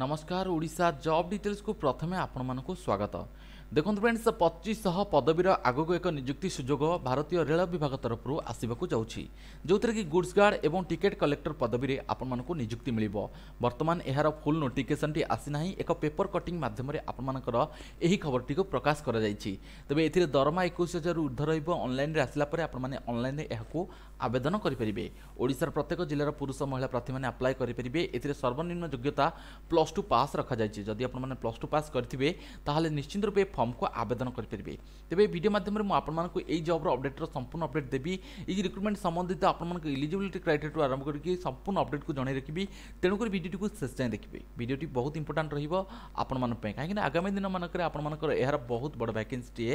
नमस्कार job details को प्रथमे मानको स्वागत দেখুন ফ্রেন্ডস পঁচিশশହ পদবীর আগুক এক নিযুক্তি সুযোগ ভারতীয় রেল বিভাগ তরফর আসবাক যাচ্ছি যেতে কি গুডস গার্ড এবং টিকেট কলেক্টর পদবীরে আপনার নিযুক্তি মিলব বর্তমান এর ফুল নোটিফিকেসনটি আসি না এক পেপর কটিং মাধ্যমে আপনার এই খবরটি প্রকাশ করা যাই তবে এতে দরমা একুশ হাজার ঊর্ধ্ব রহব অনলাইনে আসলা পরে আপনার অনলাইনে এখন আবেদন করে ওড়শার প্রত্যেক জেলার পুরুষ মহিলা প্রার্থী মানে আপ্লাই করে এতে সর্বনিম্ন যোগ্যতা প্লস টু পাস রখা যাই যদি আপনার প্লস টু পাস করে তাহলে নিশ্চিত রূপে फर्म को आवेदन करेंगे तेज भिडियो मध्यम मुझे जब्र अपडेट्र संपूर्ण अपडेट देवी ये रिक्रुटमेंट संबंधित आपंक इलिजिबिलिटी क्राइटेरिया आरंभ करके संपूर्ण अपडेट को जन रखी तेणुकर भिडियो को शेष जाए देखिए भिडियोटी बहुत इंपोर्टां रही कहीं आगामी दिन मानक आपर यार बहुत बड़ भैके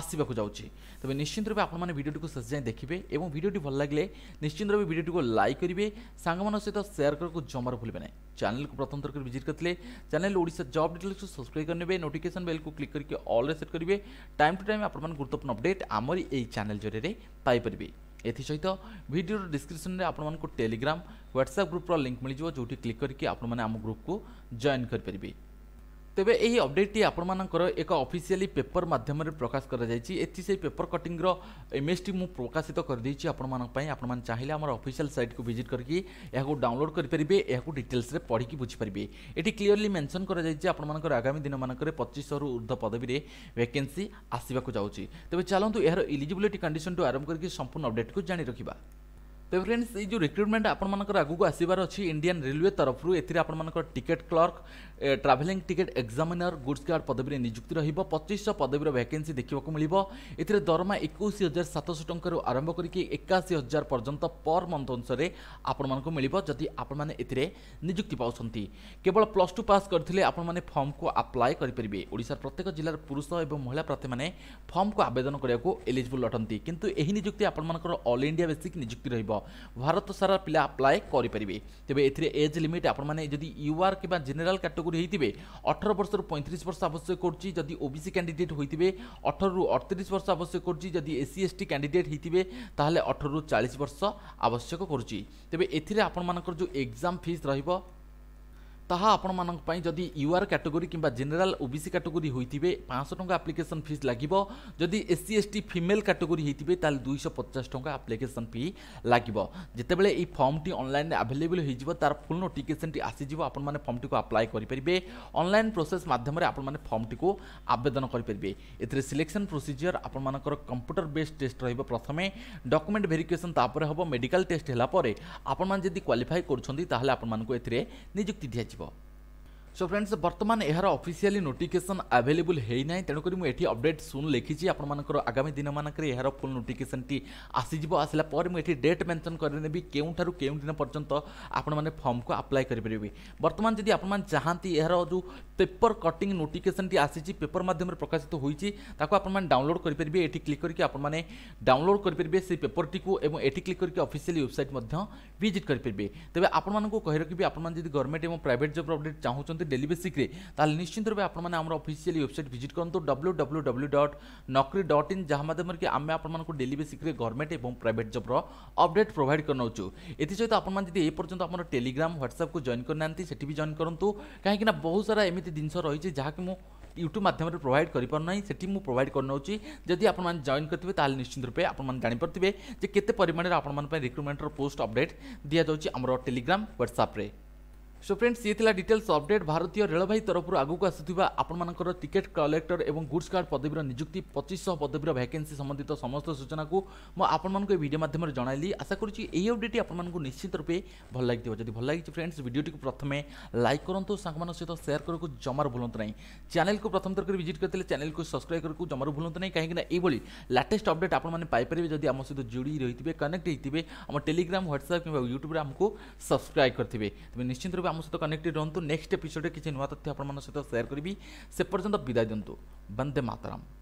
आसवाक जाए तेज निश्चित रूप आपने भिडियो को शेष जाए देखिए और भिडियो भल लगे निश्चित रूप भिडियो को लाइक करेंगे सांग सहित सेयार करके जमार भूलें ना चैनल को प्रथम थर विजिट करते चैनल ओडा जॉब डिटेल्स को सब्सक्राइब करने नोटिफिकेशन बेल को क्लिक करके অলরে সেট করবে টাইম টু টাইম আপনার গুরুত্বপূর্ণ অপডেট আমার এই চ্যানেল জরিয়ে পাইপারে এসহিত ভিডিওর ডিসক্রিপশনরে আপনার টেলিগ্রাম হোয়াটসঅ্যাপ গ্রুপর লিঙ্ক মিলিযোগ যেটি ক্লিক করি আপনার আম গ্রুপক জয়েন করে ତେବେ ଏହି ଅପଡେଟ୍ଟି ଆପଣମାନଙ୍କର ଏକ ଅଫିସିଆଲି ପେପର ମାଧ୍ୟମରେ ପ୍ରକାଶ କରାଯାଇଛି ଏଥି ସେହି ପେପର କଟିଂର ଏମ୍ଏସ୍ଟି ମୁଁ ପ୍ରକାଶିତ କରିଦେଇଛି ଆପଣମାନଙ୍କ ପାଇଁ ଆପଣମାନେ ଚାହିଁଲେ ଆମର ଅଫିସିଆଲ ସାଇଟ୍କୁ ଭିଜିଟ୍ କରିକି ଏହାକୁ ଡାଉନଲୋଡ୍ କରିପାରିବେ ଏହାକୁ ଡିଟେଲ୍ସରେ ପଢ଼ିକି ବୁଝିପାରିବେ ଏଠି କ୍ଲିଅରଲି ମେନ୍ସନ୍ କରାଯାଇଛି ଆପଣମାନଙ୍କର ଆଗାମୀ ଦିନମାନଙ୍କରେ ପଚିଶରୁ ଉର୍ଦ୍ଧ୍ୱ ପଦବୀରେ ଭ୍ୟାକେନ୍ସି ଆସିବାକୁ ଯାଉଛି ତେବେ ଚାଲନ୍ତୁ ଏହାର ଇଲିଜିବିଲିଟି କଣ୍ଡିସନଠୁ ଆରମ୍ଭ କରିକି ସମ୍ପୂର୍ଣ୍ଣ ଅପଡେଟ୍କୁ ଜାଣି ରଖିବା ତେବେ ଫ୍ରେଣ୍ଡସ୍ ଏଇ ଯେଉଁ ରିକ୍ରୁଟମେଣ୍ଟ ଆପଣମାନଙ୍କର ଆଗକୁ ଆସିବାର ଅଛି ଇଣ୍ଡିଆନ୍ ରେଲୱେ ତରଫରୁ ଏଥିରେ ଆପଣମାନଙ୍କର ticket clerk travelling ticket examiner goods guard ପଦବୀରେ ନିଯୁକ୍ତି ରହିବ ପଚିଶଶହ ପଦବୀର ଭ୍ୟାକେନ୍ସି ଦେଖିବାକୁ ମିଳିବ ଏଥିରେ ଦରମା ଏକୋଇଶ ହଜାର ସାତଶହ ଟଙ୍କାରୁ ଆରମ୍ଭ କରିକି ଏକାଅଶୀ ହଜାର ପର୍ଯ୍ୟନ୍ତ ପର୍ ମନ୍ଥ ଅନୁସାରେ ଆପଣମାନଙ୍କୁ ମିଳିବ ଯଦି ଆପଣମାନେ ଏଥିରେ ନିଯୁକ୍ତି ପାଉଛନ୍ତି କେବଳ ପ୍ଲସ୍ ଟୁ ପାସ୍ କରିଥିଲେ ଆପଣମାନେ ଫର୍ମକୁ ଆପ୍ଲାଏ କରିପାରିବେ ଓଡ଼ିଶାର ପ୍ରତ୍ୟେକ ଜିଲ୍ଲାର ପୁରୁଷ ଏବଂ ମହିଳା ପ୍ରାର୍ଥୀମାନେ ଫର୍ମକୁ ଆବେଦନ କରିବାକୁ ଏଲିଜିବୁଲ୍ ଅଟନ୍ତି କିନ୍ତୁ ଏହି ନିଯୁକ୍ତି ଆପଣମାନଙ୍କର ଅଲ୍ ଇଣ୍ଡିଆ ବେସିକ୍ ନିଯୁକ୍ତି ରହିବ ଭାରତ ସାରା ପିଲା ଆପ୍ଲାଏ କରିପାରିବେ ତେବେ ଏଥିରେ ଏଜ୍ ଲିମିଟ୍ ଆପଣମାନେ ଯଦି ୟୁଆର୍ କିମ୍ବା ଜେନେରାଲ୍ କାଟେଗୋରୀ ହୋଇଥିବେ ଅଠର ବର୍ଷରୁ ପଇଁତିରିଶ ବର୍ଷ ଆବଶ୍ୟକ କରୁଛି ଯଦି ଓବିସି କ୍ୟାଣ୍ଡିଡେଟ୍ ହୋଇଥିବେ ଅଠରରୁ ଅଠତିରିଶ ବର୍ଷ ଆବଶ୍ୟକ କରୁଛି ଯଦି ଏସ୍ସି ଏସ୍ଟି କ୍ୟାଣ୍ଡିଡେଟ୍ ହୋଇଥିବେ ତାହେଲେ ଅଠରରୁ ଚାଳିଶ ବର୍ଷ ଆବଶ୍ୟକ କରୁଛି ତେବେ ଏଥିରେ ଆପଣମାନଙ୍କର ଯେଉଁ ଏକ୍ଜାମ୍ ଫିସ୍ ରହିବ ତାହା ଆପଣମାନଙ୍କ ପାଇଁ ଯଦି ୟୁଆର୍ କ୍ୟାଟେଗୋରୀ କିମ୍ବା ଜେନେରାଲ୍ ଓବିସି କ୍ୟାଟେଗୋରୀ ହୋଇଥିବେ ପାଞ୍ଚଶହ ଟଙ୍କା ଆପ୍ଲିକେସନ୍ ଫିସ୍ ଲାଗିବ ଯଦି S C S T female category ହୋଇଥିବେ ତାହେଲେ ଦୁଇଶହ ପଚାଶ ଟଙ୍କା ଆପ୍ଲିକେସନ୍ ଫି ଲାଗିବ ଯେତେବେଳେ ଏହି ଫର୍ମଟି ଅନଲାଇନ୍ରେ ଆଭେଲେବୁଲ୍ ହୋଇଯିବ ତାର ଫୁଲ୍ ନୋଟିଫିକେସନ୍ଟି ଆସିଯିବ ଆପଣମାନେ ଫର୍ମଟିକୁ ଆପ୍ଲାଏ କରିପାରିବେ ଅନଲାଇନ୍ ପ୍ରୋସେସ୍ ମାଧ୍ୟମରେ ଆପଣମାନେ ଫର୍ମଟିକୁ ଆବେଦନ କରିପାରିବେ ଏଥିରେ ସିଲେକ୍ସନ୍ ପ୍ରୋସିଜିଅର୍ ଆପଣମାନଙ୍କର କମ୍ପ୍ୟୁଟର ବେସ୍ ଟେଷ୍ଟ ରହିବ ପ୍ରଥମେ ଡକୁମେଣ୍ଟ ଭେରିଫିକେସନ୍ ତାପରେ ହେବ ମେଡ଼ିକାଲ ଟେଷ୍ଟ ହେଲା ପରେ ଆପଣମାନେ ଯଦି କ୍ୱାଲିଫାଏ କରୁଛନ୍ତି ତାହେଲେ ଆପଣମାନଙ୍କୁ ଏଥିରେ ନିଯୁକ୍ତି ଦିଆଯିବ 집어 सो फ्रेंड्स बर्तमान यार अफिसीआली नोटिकेसन आभेलेबुल होना तेणुक मुझे अपडेट सुन लिखी आपर आगामी दिन मानक यार फुल नोटिकेसन टी आसीज आसला मुझे डेट मेनसन करनेबी केउठार केउं दिन पर्यंत आपण फर्म को आप्लाय करेंगे बर्तमान जदि आप चाहती यार जो पेपर कटिंग नोटिकेसन टी आसी पेपर तो मध्यम प्रकाशित होती आपने डाउनलोड करेंगे ये क्लिक करके आपने डाउनलोड करेंगे से पेपर टी को क्लिक करके अफिसीआली वेबसाइट विजिट करेंगे तेज आपण को कही रखी आप गवर्नमेंट और प्राइट जब अपडेट चाहूँ করতে ডেলি বেসিক্রে তাহলে নিশ্চিন্ত রূপে আপনার আমার অফিসিয়াল ওয়েবসাইট ভিজিট করতো W W W dot Naukri dot in যা মাধ্যমে কি আমি আপনার ডেলি বেসিক্রে গভর্নমেন্ট এবং প্রাইভেট জব্র অপডেট প্রোভাইড করে নেছু এসে আপনার মানে যদি এপর্যন্ত আমার টেলিগ্রাম হোয়াটসঅ্যাপকে জয়েন করে না সেটি বি জয়েন করতু কিনা বহু সারা এমিতি জিনিস রয়েছে যা মু ইউট্যুব মাধ্যমে প্রোভাইড করিপারুনা সেটি মু প্রোভাইড করনেছি যদি আপনার জয়েন করতে তাহলে নিশ্চিত রূপে আপনার জাঁপারে যে কেতে পরিমাণের আপনার রিক্রুটমেন্টর পোস্ট অপডেট দিয়া যাচ্ছে আমার টেলিগ্রাম হোয়াটসঅ্যাপে সো ফ্রেন্ডস ইয়ে লা ডিটেলস অপডেট ভারতীয় রেলবাহী তরফর আগুক আসুবা আপনার টিকেট কলেক্টর এবং গুডস কার্ড পদবীর নিযুক্তি পঁচিশশহ পদবীর ভ্যাকেন্সি সম্বন্ধিত সমস্ত সূচনা মু আপনার এই ভিডিও মাধ্যমে জনাইলি আশা করছি এই অপডেটটি আপনার নিশ্চিত রূপে ভাল লাগি যদি ভাল লাগি ফ্রেন্ডস ভিডিওটি প্রথমে লাইক করতু সাং সহ সেয়ার করা জমার ভুলতু না চ্যানেল প্রথম থর করে ভিজিট করলে চ্যানেল সবসক্রাইব করা জমার ভুলতু না কিনা এইভাবে লেটেস্ট অপডেট আপনার পাইপারে যদি আমার সহ যোড়ি রয়েছে কনেক্ট হয়ে আমার টেলিগ্রাম হোয়াটসঅ্যাপ কিংবা ইউট্যুবে আমি সবসক্রাইব করতে তুমি নিশ্চিত রূপে আম সহ কনেক্টেড রুহতু নেক্সট এপিসোডে কিছু নূয়া তথ্য আপনার সহ সেয়ার করবি সে পর্যন্ত বিদায় দিন্তু বন্দে মাতরম